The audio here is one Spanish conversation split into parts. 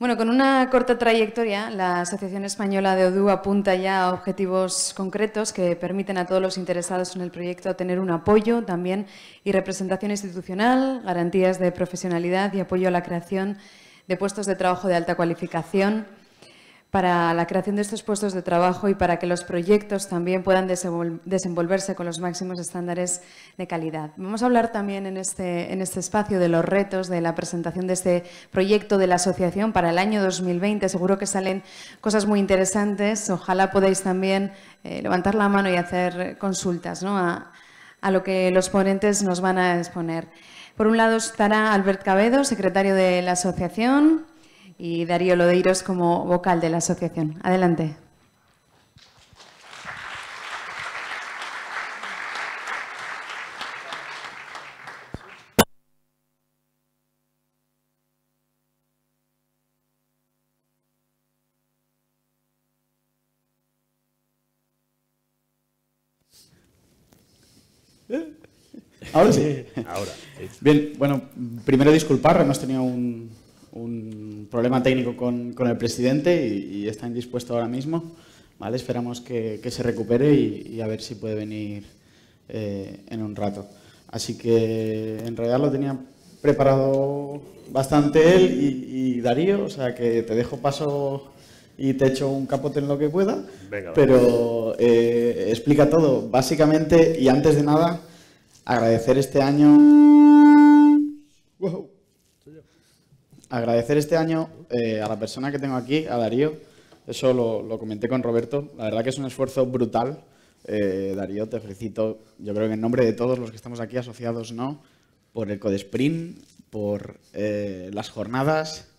Bueno, con una corta trayectoria, la Asociación Española de ODU apunta ya a objetivos concretos que permiten a todos los interesados en el proyecto tener un apoyo también y representación institucional, garantías de profesionalidad y apoyo a la creación de puestos de trabajo de alta cualificación, para la creación de estos puestos de trabajo y para que los proyectos también puedan desenvolverse con los máximos estándares de calidad. Vamos a hablar también en este, en este espacio de los retos, de la presentación de este proyecto de la asociación para el año 2020. Seguro que salen cosas muy interesantes. Ojalá podáis también eh, levantar la mano y hacer consultas a, a lo que los ponentes nos van a exponer. Por un lado estará Albert Cabedo, secretario de la asociación, y Darío Lodeiros como vocal de la asociación. Adelante. Ahora sí. Ahora. Bien, bueno, primero disculpar, hemos tenido un, un problema técnico con, el presidente y, está indispuesto ahora mismo. ¿vale? Esperamos que, se recupere y, a ver si puede venir eh, en un rato. Así que en realidad lo tenía preparado bastante él y, Darío, o sea que te dejo paso y te echo un capote en lo que pueda. pero eh, explica todo. Básicamente, y antes de nada, agradecer este año. Wow agradecer este año eh, a la persona que tengo aquí, a Darío. Eso lo, comenté con Roberto. La verdad que es un esfuerzo brutal. Eh, Darío, te felicito, yo creo que en nombre de todos los que estamos aquí, asociados no, por el Codesprint, por eh, las jornadas,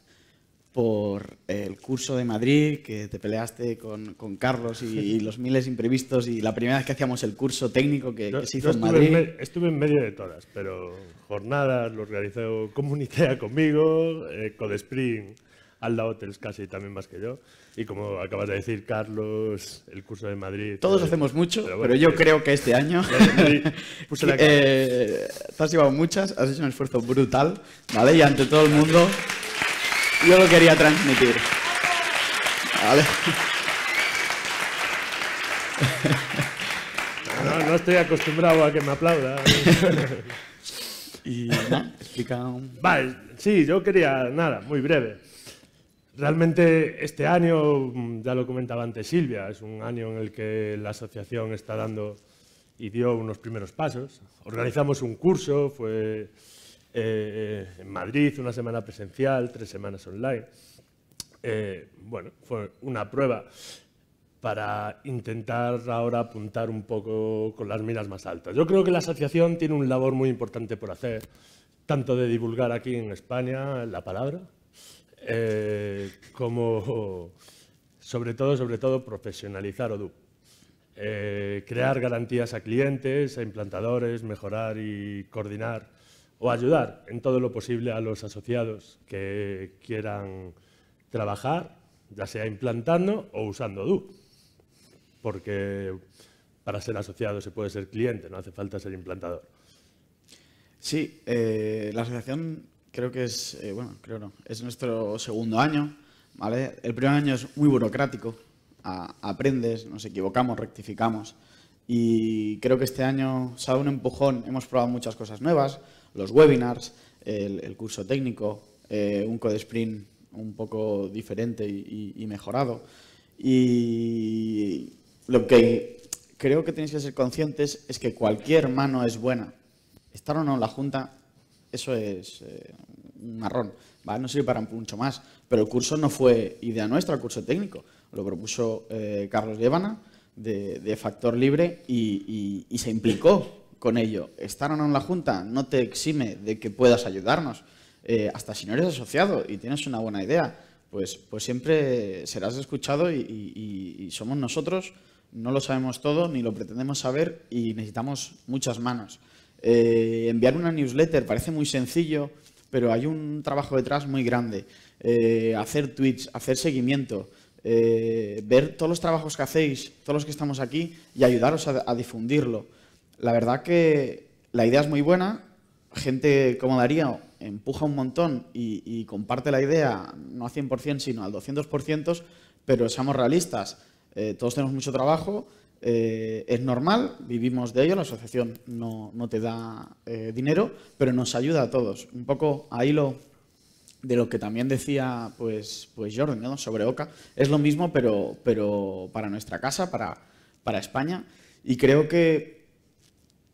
por el curso de Madrid, que te peleaste con, con Carlos y, los miles imprevistos y la primera vez que hacíamos el curso técnico que, se hizo en Madrid. estuve en medio de todas, pero jornadas lo organizó Comunitea conmigo, eh, Codespring, Alda Hotels casi también más que yo. Y como acabas de decir, Carlos, el curso de Madrid. Todos eh, hacemos mucho, pero, yo creo que este año. eh, te has llevado muchas, has hecho un esfuerzo brutal, ¿vale? Y ante todo el mundo yo lo quería transmitir. No, estoy acostumbrado a que me aplaudan. y no, explica Vale, sí, yo quería, nada, muy breve. Realmente este año, ya lo comentaba antes Silvia, es un año en el que la asociación está dando y dio unos primeros pasos. Organizamos un curso, fue eh, en Madrid, una semana presencial, tres semanas online. Eh, bueno, fue una prueba para intentar ahora apuntar un poco con las miras más altas. Yo creo que la asociación tiene un labor muy importante por hacer, tanto de divulgar aquí en España la palabra, eh, como sobre todo, sobre todo, profesionalizar Odu, crear garantías a clientes, a implantadores, mejorar y coordinar o ayudar en todo lo posible a los asociados que quieran trabajar, ya sea implantando o usando DU. Porque para ser asociado se puede ser cliente, no hace falta ser implantador. Sí, eh, la asociación creo que es, eh, bueno, creo no, es nuestro segundo año, ¿vale? El primer año es muy burocrático, aprendes, nos equivocamos, rectificamos y creo que este año ha un empujón, hemos probado muchas cosas nuevas, los webinars, el, curso técnico, eh, un code sprint un poco diferente y, mejorado. Y lo que creo que tenéis que ser conscientes es que cualquier mano es buena. Estar o no en la Junta, eso es eh, un marrón. No sirve para mucho más. Pero el curso no fue idea nuestra, el curso técnico. Lo propuso eh, Carlos Llevana de, Factor Libre y se implicó con ello. Estar o no en la Junta no te exime de que puedas ayudarnos. Eh, hasta si no eres asociado y tienes una buena idea, pues, pues siempre serás escuchado y, somos nosotros, no lo sabemos todo ni lo pretendemos saber y necesitamos muchas manos. Eh, enviar una newsletter parece muy sencillo, pero hay un trabajo detrás muy grande. Eh, hacer tweets, hacer seguimiento, ver todos los trabajos que hacéis, todos los que estamos aquí y ayudaros a difundirlo. La verdad que la idea es muy buena, gente como Darío empuja un montón y, comparte la idea, no al 100%, sino al 200%, pero seamos realistas, eh, todos tenemos mucho trabajo, eh, es normal, vivimos de ello, la asociación no, te da eh, dinero, pero nos ayuda a todos. Un poco a hilo de lo que también decía pues, pues Jordan sobre OCA, es lo mismo, pero, pero para nuestra casa, para, para España, y creo que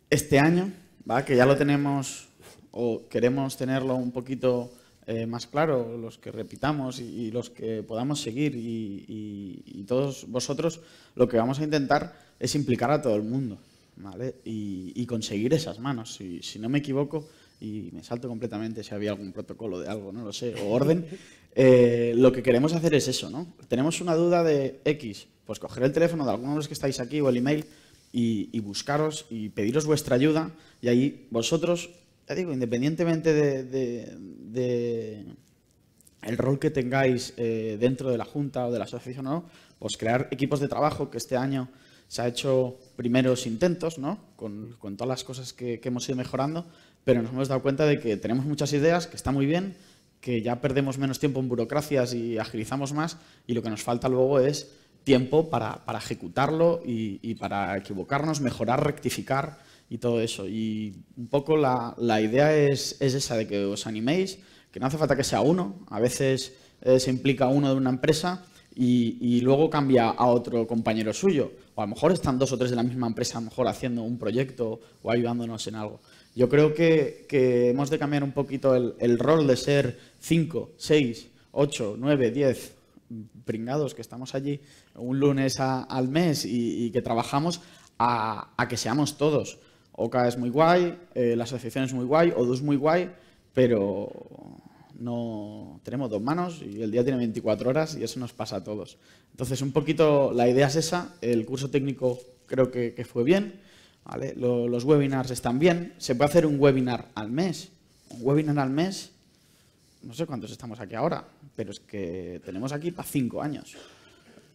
este año, ¿va? que ya lo tenemos o queremos tenerlo un poquito eh, más claro, los que repitamos y, los que podamos seguir y, todos vosotros, lo que vamos a intentar es implicar a todo el mundo ¿vale? y, conseguir esas manos. Si, si no me equivoco, y me salto completamente si había algún protocolo de algo, no lo sé, o orden, eh, lo que queremos hacer es eso, ¿no? Tenemos una duda de X, pues coger el teléfono de alguno de los que estáis aquí o el email y, buscaros y pediros vuestra ayuda. Y ahí vosotros, ya digo, independientemente de, el rol que tengáis eh, dentro de la Junta o de la asociación o no, pues crear equipos de trabajo que este año se ha hecho primeros intentos, ¿no? Con, con todas las cosas que, que, hemos ido mejorando, pero nos hemos dado cuenta de que tenemos muchas ideas, que está muy bien, que ya perdemos menos tiempo en burocracias y agilizamos más, y lo que nos falta luego es tiempo para, ejecutarlo y, para equivocarnos, mejorar, rectificar y todo eso. Y un poco la, la idea es, esa de que os animéis, que no hace falta que sea uno, a veces eh, se implica uno de una empresa y, luego cambia a otro compañero suyo. O a lo mejor están dos o tres de la misma empresa, a lo mejor haciendo un proyecto o ayudándonos en algo. Yo creo que, hemos de cambiar un poquito el rol de ser cinco, seis, ocho, nueve, diez, pringados que estamos allí un lunes al mes y, que trabajamos a, que seamos todos. OCA es muy guay, eh, la asociación es muy guay, ODU es muy guay, pero no tenemos dos manos y el día tiene 24 horas y eso nos pasa a todos. Entonces, un poquito la idea es esa. El curso técnico creo que, fue bien. los webinars están bien. Se puede hacer un webinar al mes. Un webinar al mes no sé cuántos estamos aquí ahora, pero es que tenemos aquí para cinco años.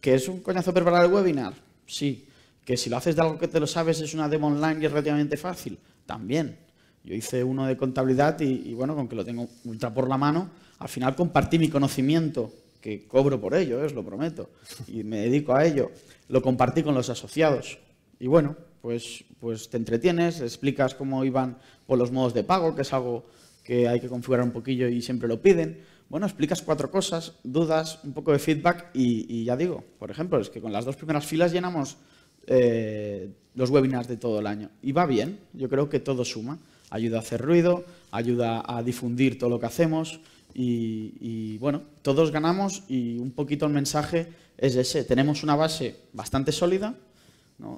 ¿Que es un coñazo preparar el webinar? Sí. ¿Que si lo haces de algo que te lo sabes es una demo online y es relativamente fácil? También. Yo hice uno de contabilidad y, bueno, con que lo tengo ultra por la mano, al final compartí mi conocimiento, que cobro por ello, ¿eh? os lo prometo, y me dedico a ello. Lo compartí con los asociados. Y bueno, pues, pues te entretienes, explicas cómo iban por los modos de pago, que es algo que hay que configurar un poquillo y siempre lo piden. Bueno, explicas cuatro cosas, dudas, un poco de feedback y, ya digo, por ejemplo, es que con las dos primeras filas llenamos eh, los webinars de todo el año y va bien, yo creo que todo suma. Ayuda a hacer ruido, ayuda a difundir todo lo que hacemos y, bueno, todos ganamos y un poquito el mensaje es ese. Tenemos una base bastante sólida,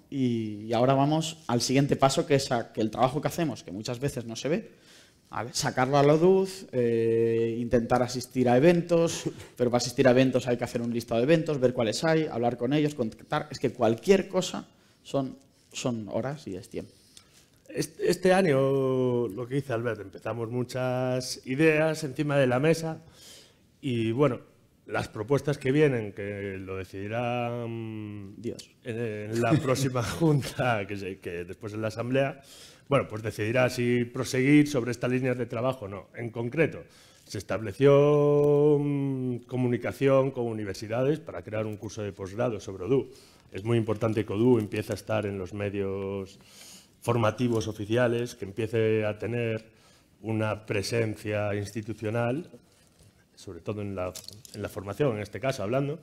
Y, ahora vamos al siguiente paso, que es que el trabajo que hacemos, que muchas veces no se ve, Sacarlo a la luz, eh, intentar asistir a eventos, pero para asistir a eventos hay que hacer un listado de eventos, ver cuáles hay, hablar con ellos, contactar. Es que cualquier cosa son, son horas y es tiempo. Este año, lo que hice Albert, empezamos muchas ideas encima de la mesa y bueno, las propuestas que vienen, que lo decidirán mm, Dios. en la próxima junta, que, después en la asamblea, bueno, pues decidirá si proseguir sobre estas líneas de trabajo o no. En concreto, se estableció mm, comunicación con universidades para crear un curso de posgrado sobre ODU. Es muy importante que ODU empiece a estar en los medios formativos oficiales, que empiece a tener una presencia institucional sobre todo en la, formación, en este caso hablando,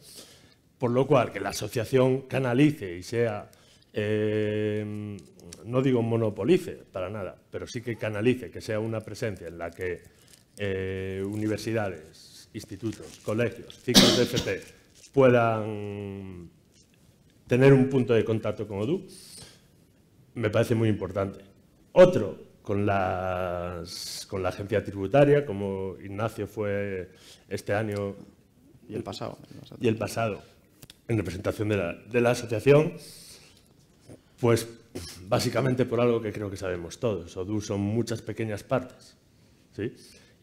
por lo cual que la asociación canalice y sea, eh, no digo monopolice para nada, pero sí que canalice, que sea una presencia en la que eh, universidades, institutos, colegios, ciclos de FP puedan tener un punto de contacto con ODU, me parece muy importante. Otro, con, las, con la agencia tributaria, como Ignacio fue este año. Y el pasado. Y el pasado, en representación de la, asociación, pues básicamente por algo que creo que sabemos todos. ODU son muchas pequeñas partes. ¿sí?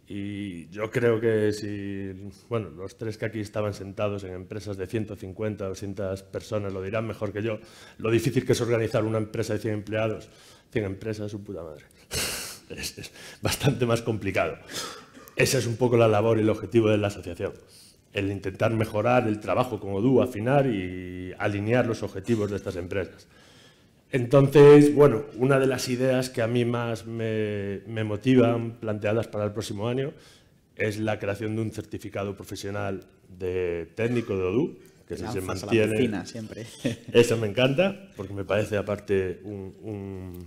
Y yo creo que si, bueno, los tres que aquí estaban sentados en empresas de 150 200 personas lo dirán mejor que yo, lo difícil que es organizar una empresa de 100 empleados tiene empresas, su puta madre. es, bastante más complicado. Esa es un poco la labor y el objetivo de la asociación. El intentar mejorar el trabajo con ODU, afinar y alinear los objetivos de estas empresas. Entonces, bueno, una de las ideas que a mí más me, me, motivan planteadas para el próximo año es la creación de un certificado profesional de técnico de ODU siempre. Eso me encanta, porque me parece aparte un,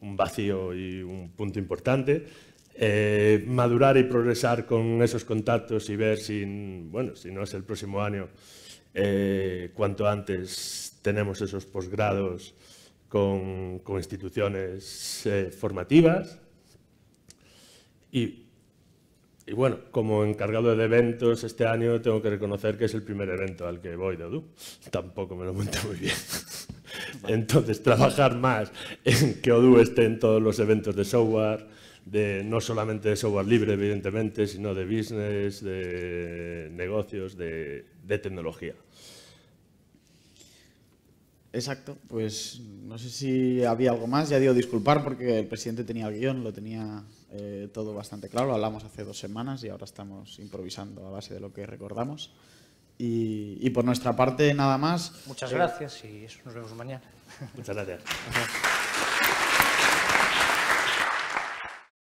vacío y un punto importante. Eh, madurar y progresar con esos contactos y ver si, bueno, si no es el próximo año, eh, cuanto antes tenemos esos posgrados con, instituciones eh, formativas. Y y bueno, como encargado de eventos este año tengo que reconocer que es el primer evento al que voy de Odoo. Tampoco me lo cuento muy bien. Entonces, trabajar más en que Odoo esté en todos los eventos de software, de, no solamente de software libre, evidentemente, sino de business, de negocios, de tecnología. Exacto, pues no sé si había algo más, ya digo disculpar porque el presidente tenía el guión, lo tenía eh, todo bastante claro, lo hablamos hace dos semanas y ahora estamos improvisando a base de lo que recordamos. Y, por nuestra parte nada más. Muchas gracias y nos vemos mañana. Muchas gracias.